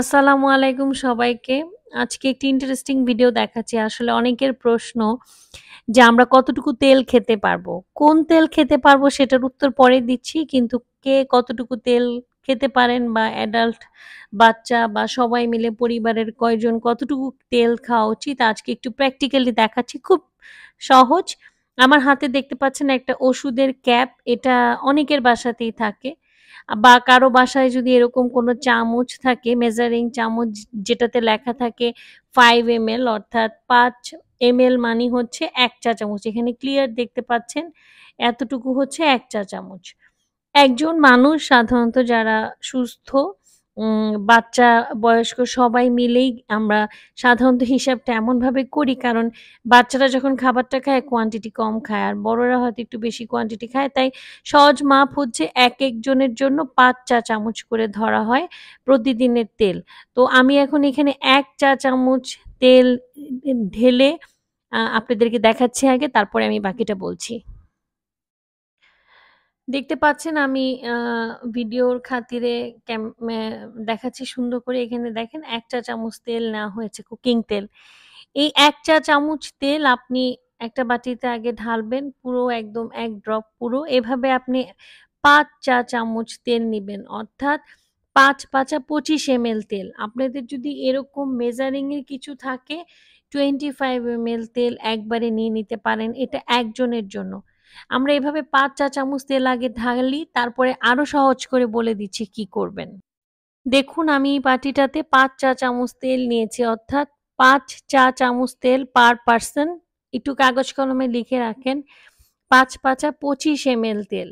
আসসালামু আলাইকুম সবাইকে আজকে একটি ইন্টারেস্টিং ভিডিও দেখাচ্ছি আসলে অনেকের প্রশ্ন যে আমরা কতটুকু তেল খেতে পারবো কোন তেল খেতে পারবো সেটার উত্তর পরে দিচ্ছি কিন্তু কে কতটুকু তেল খেতে পারেন বা অ্যাডাল্ট বাচ্চা বা সবাই মিলে পরিবারের কয়জন কতটুকু তেল খাওয়া উচিত আজকে একটু প্র্যাকটিক্যালি দেখাচ্ছি খুব সহজ আমার হাতে দেখতে পাচ্ছেন একটা ওষুধের ক্যাপ এটা অনেকের বাসাতেই থাকে বা কারো বাসায় যদি এরকম কোনো চামচ থাকে মেজারিং চামচ যেটাতে লেখা থাকে ফাইভ এম এল অর্থাৎ পাঁচ এম এল মানি হচ্ছে এক চা চামচ এখানে ক্লিয়ার দেখতে পাচ্ছেন এতটুকু হচ্ছে এক চা চামচ একজন মানুষ সাধারণত যারা সুস্থ বাচ্চা বয়স্ক সবাই মিলেই আমরা সাধারণত হিসাবটা এমনভাবে করি কারণ বাচ্চারা যখন খাবারটা খায় কোয়ান্টিটি কম খায় আর বড়রা হয়তো একটু বেশি কোয়ান্টিটি খায় তাই সহজ মাপ হচ্ছে এক একজনের জন্য পাঁচ চা চামচ করে ধরা হয় প্রতিদিনের তেল তো আমি এখন এখানে এক চা চামচ তেল ঢেলে আপনাদেরকে দেখাচ্ছি আগে তারপরে আমি বাকিটা বলছি দেখতে পাচ্ছেন আমি ভিডিওর খাতিরে দেখাচ্ছি সুন্দর করে এখানে দেখেন এক চা চামচ তেল নেওয়া হয়েছে কুকিং তেল এই এক চা চামচ তেল আপনি একটা বাটিতে আগে ঢালবেন পুরো একদম এক ড্রপ পুরো এভাবে আপনি পাঁচ চা চামচ তেল নেবেন অর্থাৎ পাঁচ পাঁচা পঁচিশ এম তেল আপনাদের যদি এরকম মেজারিংয়ের কিছু থাকে টোয়েন্টি ফাইভ এম তেল একবারে নিয়ে নিতে পারেন এটা একজনের জন্য আমরা এভাবে পাঁচ চা চামচ তেল আগে ঢালি তারপরে আরও সহজ করে বলে দিচ্ছি কি করবেন দেখুন আমি এই বাটিটাতে পাঁচ চা চামচ তেল নিয়েছি অর্থাৎ পাঁচ চা চামচ তেল পার পার্সন একটু কাগজ কলমে লিখে রাখেন পাঁচ পাঁচা পঁচিশ এম তেল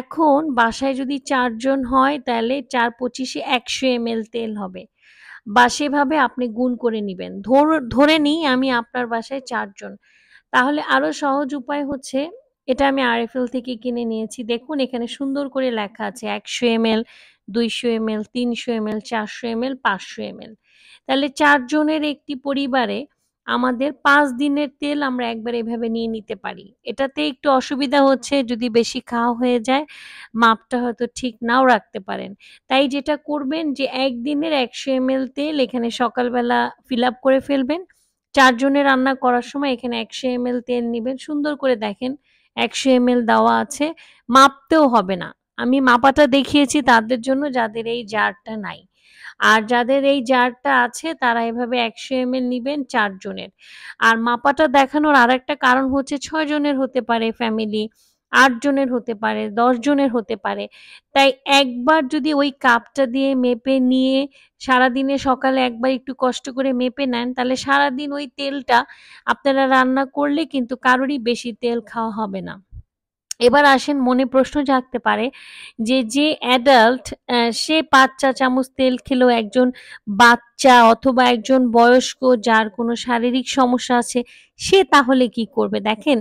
এখন বাসায় যদি চারজন হয় তাহলে চার পঁচিশে একশো এম তেল হবে বা সেভাবে আপনি গুণ করে নেবেন ধরে নিই আমি আপনার বাসায় চারজন তাহলে আরও সহজ উপায় হচ্ছে এটা আমি আরএফএল থেকে কিনে নিয়েছি দেখুন এখানে সুন্দর করে লেখা আছে একশো এমএল দুইশো এমএল তিনশো এমএল চারশো এমএল পাঁচশো এমএল তাহলে চারজনের একটি পরিবারে আমাদের পাঁচ দিনের তেল আমরা একবার এভাবে নিয়ে নিতে পারি এটাতে একটু অসুবিধা হচ্ছে যদি বেশি খাওয়া হয়ে যায় মাপটা হয়তো ঠিক নাও রাখতে পারেন তাই যেটা করবেন যে একদিনের একশো এমএল তেল এখানে সকালবেলা ফিল আপ করে ফেলবেন চারজনের রান্না করার সময় এখানে একশো এমএল তেল নেবেন সুন্দর করে দেখেন একশো এম দেওয়া আছে মাপতেও হবে না আমি মাপাটা দেখিয়েছি তাদের জন্য যাদের এই জারটা নাই আর যাদের এই জারটা আছে তারা এভাবে একশো এম এল নেবেন চারজনের আর মাপাটা দেখানোর আর একটা কারণ হচ্ছে ছয় জনের হতে পারে ফ্যামিলি আট জনের হতে পারে দশ জনের হতে পারে তাই একবার যদি ওই কাপটা দিয়ে মেপে নিয়ে সারাদিনে সকালে একবার একটু কষ্ট করে মেপে নেন তাহলে সারাদিন ওই তেলটা আপনারা রান্না করলে কিন্তু কারোরই বেশি তেল খাওয়া হবে না এবার আসেন মনে প্রশ্ন জাগতে পারে যে যে অ্যাডাল্ট সে পাঁচ চা চামচ তেল খেলেও একজন বাচ্চা অথবা একজন বয়স্ক যার কোনো শারীরিক সমস্যা আছে সে তাহলে কি করবে দেখেন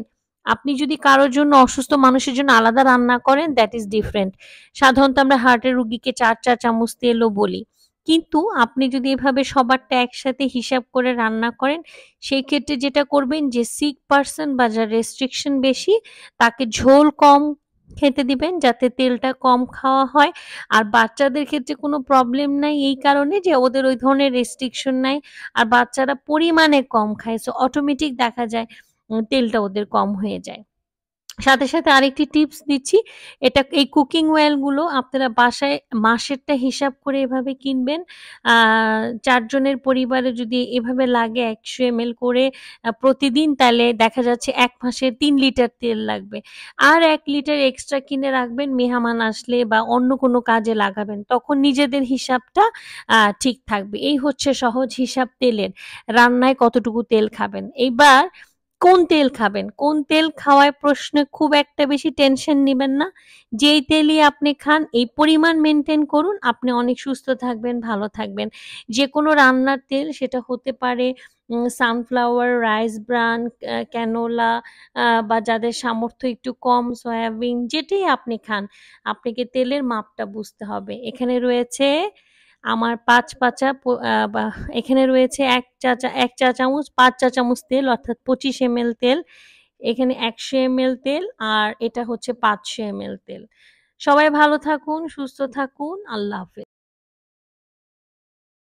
আপনি যদি কারোর জন্য অসুস্থ মানুষের জন্য আলাদা রান্না করেন দ্যাট ইজ ডিফারেন্ট সাধারণত আমরা হার্টের রুগীকে চার চা চামচ তেলও বলি কিন্তু আপনি যদি এভাবে সবারটা একসাথে হিসাব করে রান্না করেন সেই ক্ষেত্রে যেটা করবেন যে সিক পার্সন বা যার রেস্ট্রিকশন বেশি তাকে ঝোল কম খেতে দিবেন যাতে তেলটা কম খাওয়া হয় আর বাচ্চাদের ক্ষেত্রে কোনো প্রবলেম নাই এই কারণে যে ওদের ওই ধরনের রেস্ট্রিকশন নাই আর বাচ্চারা পরিমাণে কম খায় সো অটোমেটিক দেখা যায় তেলটা ওদের কম হয়ে যায় সাথে সাথে আরেকটি টিপস দিচ্ছি এটা এই কুকিং ওয়েলগুলো আপনারা বাসায় মাসেরটা হিসাব করে এভাবে কিনবেন চারজনের পরিবারে যদি এভাবে লাগে একশো এম করে প্রতিদিন তাহলে দেখা যাচ্ছে এক মাসে তিন লিটার তেল লাগবে আর এক লিটার এক্সট্রা কিনে রাখবেন মেহমান আসলে বা অন্য কোনো কাজে লাগাবেন তখন নিজেদের হিসাবটা ঠিক থাকবে এই হচ্ছে সহজ হিসাব তেলের রান্নায় কতটুকু তেল খাবেন এইবার কোন তেল খাবেন কোন তেল খাওয়ায় প্রশ্নে খুব একটা বেশি টেনশন নেবেন না যেই তেলই আপনি খান এই পরিমাণ মেনটেন করুন আপনি অনেক সুস্থ থাকবেন ভালো থাকবেন যে কোনো রান্নার তেল সেটা হতে পারে সানফ্লাওয়ার রাইস ব্রান ক্যানোলা বা যাদের সামর্থ্য একটু কম সয়াবিন যেটাই আপনি খান আপনাকে তেলের মাপটা বুঝতে হবে এখানে রয়েছে আমার পাঁচ পাঁচা এখানে রয়েছে এক চা এক চা চামচ পাঁচ চা চামচ তেল অর্থাৎ পঁচিশ এম তেল এখানে একশো এম তেল আর এটা হচ্ছে পাঁচশো এম তেল সবাই ভালো থাকুন সুস্থ থাকুন আল্লাহ হাফেজ